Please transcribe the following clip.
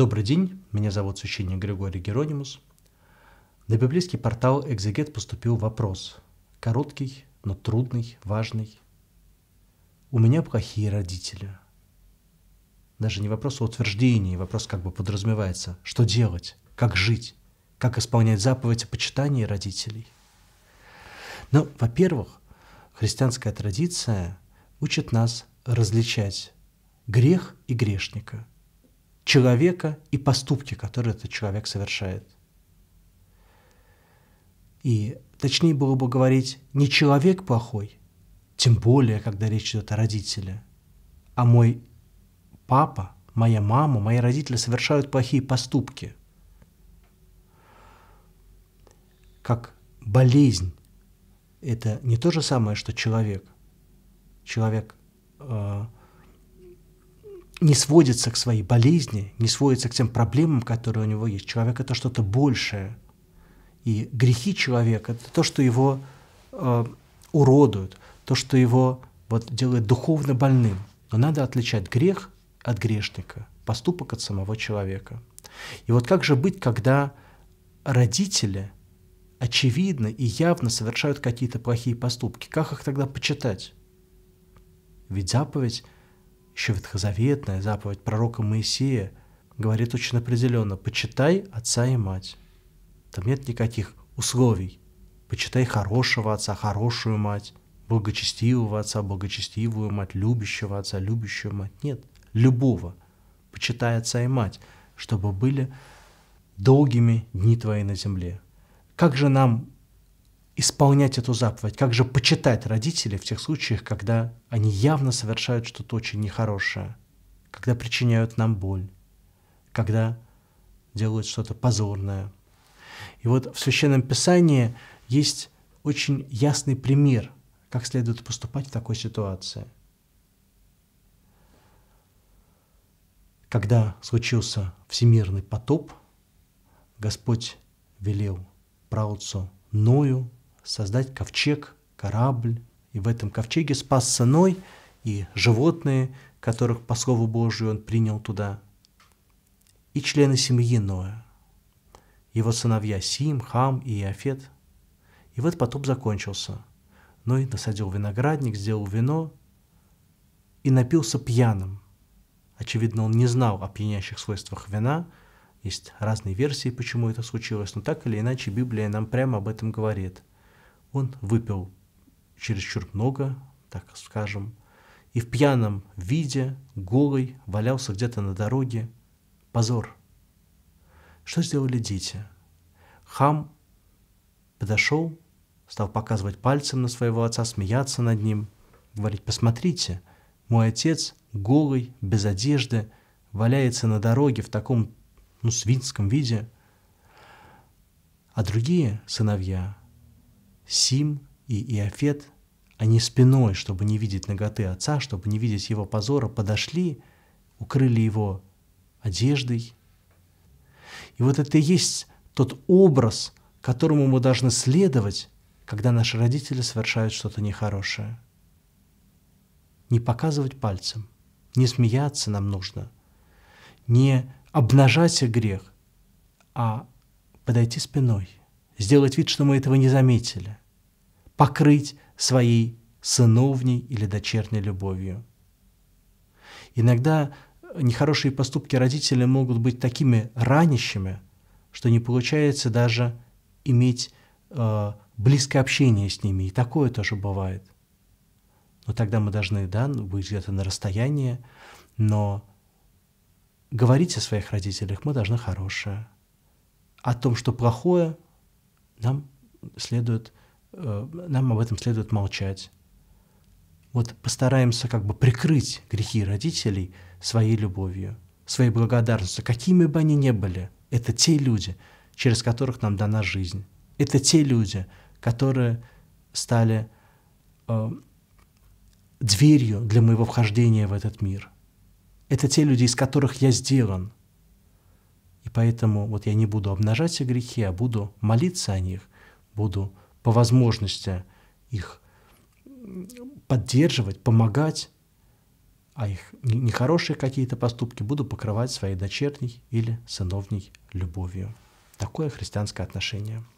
Добрый день, меня зовут священник Григорий Геронимус. На библейский портал «Экзегет» поступил вопрос. Короткий, но трудный, важный. У меня плохие родители. Даже не вопрос о утверждении, вопрос как бы подразумевается. Что делать? Как жить? Как исполнять заповедь о почитании родителей? Ну, во-первых, христианская традиция учит нас различать грех и грешника – человека и поступки, которые этот человек совершает. И точнее было бы говорить, не человек плохой, тем более, когда речь идет о родителе, а мой папа, моя мама, мои родители совершают плохие поступки. Как болезнь – это не то же самое, что человек. Человек э, не сводится к своей болезни, не сводится к тем проблемам, которые у него есть. Человек – это что-то большее. И грехи человека – это то, что его э, уродует, то, что его вот, делает духовно больным. Но надо отличать грех от грешника, поступок от самого человека. И вот как же быть, когда родители очевидно и явно совершают какие-то плохие поступки? Как их тогда почитать? Ведь заповедь еще ветхозаветная заповедь пророка Моисея говорит очень определенно «почитай отца и мать». Там нет никаких условий. Почитай хорошего отца, хорошую мать, благочестивого отца, благочестивую мать, любящего отца, любящую мать. Нет, любого. Почитай отца и мать, чтобы были долгими дни твои на земле. Как же нам исполнять эту заповедь, как же почитать родителей в тех случаях, когда они явно совершают что-то очень нехорошее, когда причиняют нам боль, когда делают что-то позорное. И вот в Священном Писании есть очень ясный пример, как следует поступать в такой ситуации. Когда случился всемирный потоп, Господь велел праотцу Ною создать ковчег, корабль, и в этом ковчеге спас ценой и животные, которых по слову Божию он принял туда, и члены семьи Ноя, его сыновья Сим, Хам и Иофет. И вот потоп закончился. Ной насадил виноградник, сделал вино и напился пьяным. Очевидно, он не знал о пьянящих свойствах вина, есть разные версии, почему это случилось, но так или иначе Библия нам прямо об этом говорит. Он выпил чересчур много, так скажем, и в пьяном виде, голый, валялся где-то на дороге. Позор. Что сделали дети? Хам подошел, стал показывать пальцем на своего отца, смеяться над ним, говорить, посмотрите, мой отец голый, без одежды, валяется на дороге в таком ну, свинском виде. А другие сыновья Сим и Иофет, они спиной, чтобы не видеть ноготы отца, чтобы не видеть его позора, подошли, укрыли его одеждой. И вот это и есть тот образ, которому мы должны следовать, когда наши родители совершают что-то нехорошее. Не показывать пальцем, не смеяться нам нужно, не обнажать грех, а подойти спиной – сделать вид, что мы этого не заметили, покрыть своей сыновней или дочерней любовью. Иногда нехорошие поступки родителей могут быть такими ранящими, что не получается даже иметь э, близкое общение с ними. И такое тоже бывает. Но тогда мы должны, да, ну, быть где-то на расстоянии, но говорить о своих родителях мы должны хорошее. О том, что плохое, нам следует, э, нам об этом следует молчать. Вот постараемся как бы прикрыть грехи родителей своей любовью, своей благодарностью, какими бы они ни были. Это те люди, через которых нам дана жизнь. Это те люди, которые стали э, дверью для моего вхождения в этот мир. Это те люди, из которых я сделан – и поэтому вот я не буду обнажать все грехи, а буду молиться о них, буду по возможности их поддерживать, помогать, а их нехорошие какие-то поступки буду покрывать своей дочерней или сыновней любовью. Такое христианское отношение –